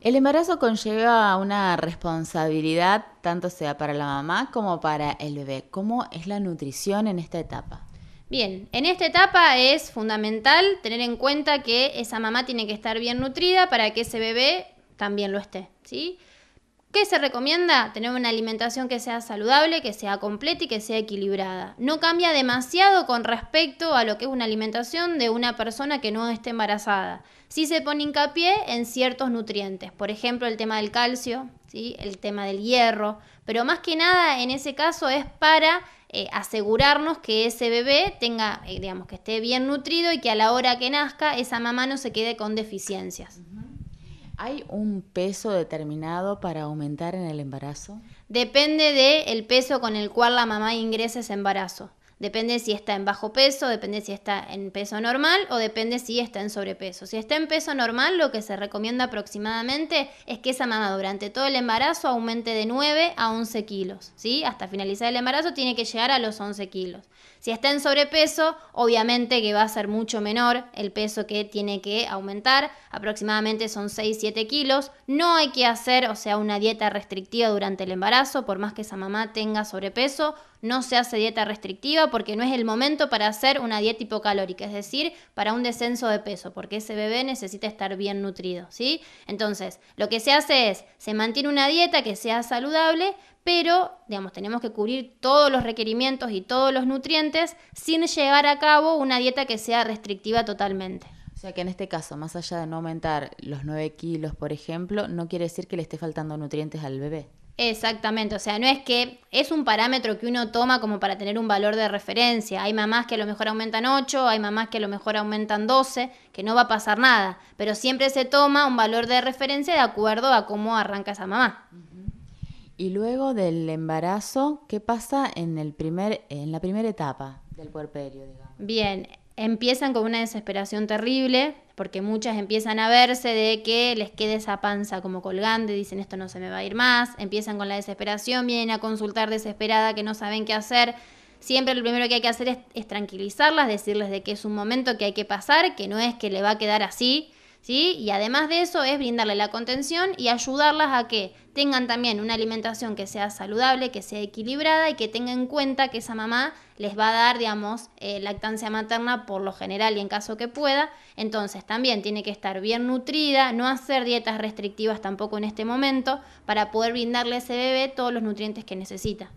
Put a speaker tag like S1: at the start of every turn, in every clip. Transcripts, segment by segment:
S1: El embarazo conlleva una responsabilidad, tanto sea para la mamá como para el bebé. ¿Cómo es la nutrición en esta etapa?
S2: Bien, en esta etapa es fundamental tener en cuenta que esa mamá tiene que estar bien nutrida para que ese bebé también lo esté, ¿sí? ¿Qué se recomienda? Tener una alimentación que sea saludable, que sea completa y que sea equilibrada. No cambia demasiado con respecto a lo que es una alimentación de una persona que no esté embarazada. Sí se pone hincapié en ciertos nutrientes, por ejemplo el tema del calcio, ¿sí? el tema del hierro, pero más que nada en ese caso es para eh, asegurarnos que ese bebé tenga, eh, digamos, que esté bien nutrido y que a la hora que nazca esa mamá no se quede con deficiencias.
S1: ¿Hay un peso determinado para aumentar en el embarazo?
S2: Depende del el peso con el cual la mamá ingresa ese embarazo. Depende si está en bajo peso, depende si está en peso normal o depende si está en sobrepeso. Si está en peso normal, lo que se recomienda aproximadamente es que esa mamá durante todo el embarazo aumente de 9 a 11 kilos. ¿sí? Hasta finalizar el embarazo tiene que llegar a los 11 kilos. Si está en sobrepeso, obviamente que va a ser mucho menor el peso que tiene que aumentar. Aproximadamente son 6-7 kilos. No hay que hacer, o sea, una dieta restrictiva durante el embarazo, por más que esa mamá tenga sobrepeso. No se hace dieta restrictiva porque no es el momento para hacer una dieta hipocalórica, es decir, para un descenso de peso, porque ese bebé necesita estar bien nutrido, ¿sí? Entonces, lo que se hace es, se mantiene una dieta que sea saludable, pero, digamos, tenemos que cubrir todos los requerimientos y todos los nutrientes sin llevar a cabo una dieta que
S1: sea restrictiva totalmente. O sea que en este caso, más allá de no aumentar los 9 kilos, por ejemplo, no quiere decir que le esté faltando nutrientes al bebé.
S2: Exactamente, o sea, no es que es un parámetro que uno toma como para tener un valor de referencia. Hay mamás que a lo mejor aumentan 8, hay mamás que a lo mejor aumentan 12, que no va a pasar nada, pero siempre se toma un valor de referencia de acuerdo a cómo arranca esa mamá.
S1: Y luego del embarazo, ¿qué pasa en, el primer, en la primera etapa del puerperio? Digamos?
S2: Bien, empiezan con una desesperación terrible, porque muchas empiezan a verse de que les quede esa panza como colgante, dicen esto no se me va a ir más, empiezan con la desesperación, vienen a consultar desesperada que no saben qué hacer. Siempre lo primero que hay que hacer es, tranquilizarlas, decirles de que es un momento que hay que pasar, que no es que le va a quedar así, ¿sí? Y además de eso es brindarle la contención y ayudarlas a que tengan también una alimentación que sea saludable, que sea equilibrada y que tenga en cuenta que esa mamá les va a dar, digamos, eh, lactancia materna por lo general y en caso que pueda. Entonces también tiene que estar bien nutrida, no hacer dietas restrictivas tampoco en este momento para poder brindarle a ese bebé todos los nutrientes que necesita.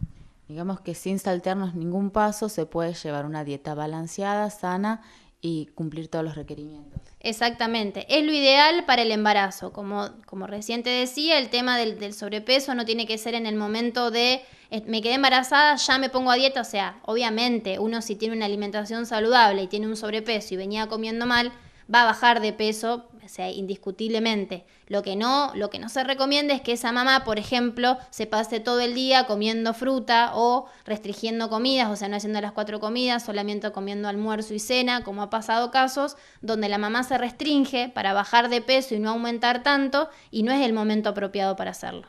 S1: Digamos que sin saltarnos ningún paso se puede llevar una dieta balanceada, sana y cumplir todos los requerimientos.
S2: Exactamente, es lo ideal para el embarazo. Como, como recién te decía, el tema del, sobrepeso no tiene que ser en el momento de me quedé embarazada, ya me pongo a dieta. O sea, obviamente uno si tiene una alimentación saludable y tiene un sobrepeso y venía comiendo mal, va a bajar de peso sea, indiscutiblemente. Lo que no, lo que no se recomienda es que esa mamá, por ejemplo, se pase todo el día comiendo fruta o restringiendo comidas, o sea, no haciendo las cuatro comidas, solamente comiendo almuerzo y cena, como ha pasado casos donde la mamá se restringe para bajar de peso y no aumentar tanto y no es el momento apropiado para hacerlo.